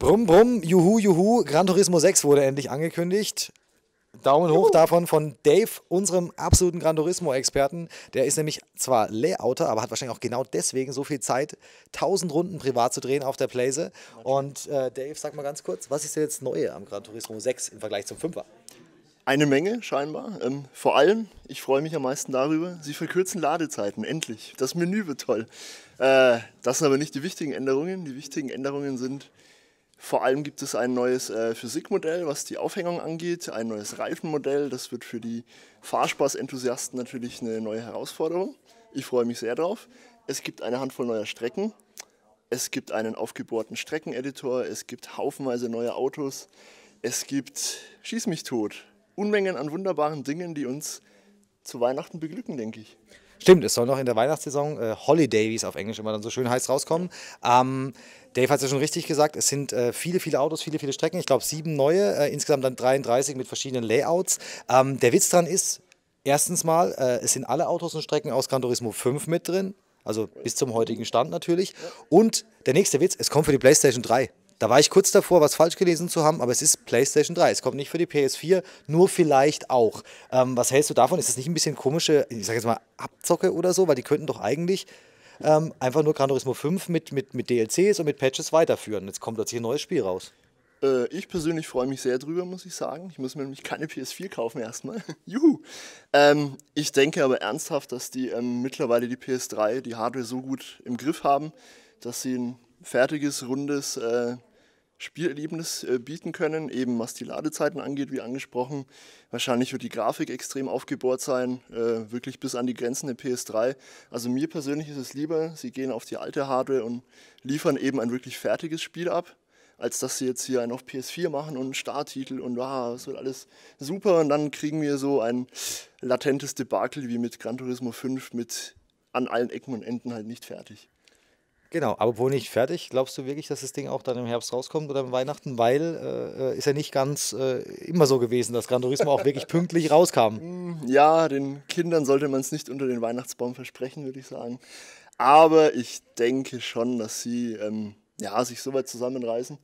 Brumm, brumm, juhu, juhu. Gran Turismo 6 wurde endlich angekündigt. Daumen hoch davon von Dave, unserem absoluten Gran Turismo-Experten. Der ist nämlich zwar Layouter, aber hat wahrscheinlich auch genau deswegen so viel Zeit, 1000 Runden privat zu drehen auf der Playse. Und äh, Dave, sag mal ganz kurz, was ist denn jetzt Neue am Gran Turismo 6 im Vergleich zum 5er? Eine Menge scheinbar. Ähm, vor allem, ich freue mich am meisten darüber, sie verkürzen Ladezeiten, endlich. Das Menü wird toll. Äh, das sind aber nicht die wichtigen Änderungen. Die wichtigen Änderungen sind, vor allem gibt es ein neues äh, Physikmodell, was die Aufhängung angeht, ein neues Reifenmodell. Das wird für die Fahrspaß-Enthusiasten natürlich eine neue Herausforderung. Ich freue mich sehr drauf. Es gibt eine Handvoll neuer Strecken. Es gibt einen aufgebohrten Streckeneditor. Es gibt haufenweise neue Autos. Es gibt Schieß mich tot. Unmengen an wunderbaren Dingen, die uns zu Weihnachten beglücken, denke ich. Stimmt, es soll noch in der Weihnachtssaison äh, Holiday, wie es auf Englisch immer dann so schön heißt, rauskommen. Ähm, Dave hat es ja schon richtig gesagt, es sind äh, viele, viele Autos, viele, viele Strecken. Ich glaube, sieben neue, äh, insgesamt dann 33 mit verschiedenen Layouts. Ähm, der Witz dran ist, erstens mal, äh, es sind alle Autos und Strecken aus Gran Turismo 5 mit drin. Also bis zum heutigen Stand natürlich. Und der nächste Witz, es kommt für die PlayStation 3. Da war ich kurz davor, was falsch gelesen zu haben, aber es ist PlayStation 3. Es kommt nicht für die PS4, nur vielleicht auch. Ähm, was hältst du davon? Ist das nicht ein bisschen komische, ich sage jetzt mal, Abzocke oder so? Weil die könnten doch eigentlich ähm, einfach nur Gran Turismo 5 mit, mit, mit DLCs und mit Patches weiterführen. Jetzt kommt plötzlich ein neues Spiel raus. Äh, ich persönlich freue mich sehr drüber, muss ich sagen. Ich muss mir nämlich keine PS4 kaufen erstmal. Juhu! Ähm, ich denke aber ernsthaft, dass die ähm, mittlerweile die PS3, die Hardware so gut im Griff haben, dass sie ein fertiges, rundes äh, Spielerlebnis äh, bieten können, eben was die Ladezeiten angeht, wie angesprochen. Wahrscheinlich wird die Grafik extrem aufgebohrt sein, äh, wirklich bis an die Grenzen der PS3. Also mir persönlich ist es lieber, sie gehen auf die alte Hardware und liefern eben ein wirklich fertiges Spiel ab, als dass sie jetzt hier einen auf PS4 machen und einen Starttitel und wow, ah, es wird alles super und dann kriegen wir so ein latentes Debakel wie mit Gran Turismo 5 mit an allen Ecken und Enden halt nicht fertig. Genau, aber wohl nicht fertig. Glaubst du wirklich, dass das Ding auch dann im Herbst rauskommt oder im Weihnachten? Weil äh, äh ist ja nicht ganz äh, immer so gewesen, dass Gran Turismo auch wirklich pünktlich rauskam. Mm, ja, den Kindern sollte man es nicht unter den Weihnachtsbaum versprechen, würde ich sagen. Aber ich denke schon, dass sie ähm, ja, sich so weit zusammenreißen,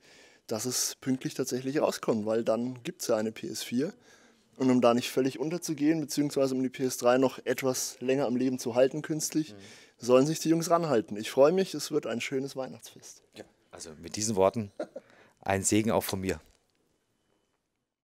dass es pünktlich tatsächlich rauskommt, weil dann gibt es ja eine PS4 und um da nicht völlig unterzugehen, beziehungsweise um die PS3 noch etwas länger am Leben zu halten künstlich, mhm. sollen sich die Jungs ranhalten. Ich freue mich, es wird ein schönes Weihnachtsfest. Ja. Also mit diesen Worten ein Segen auch von mir.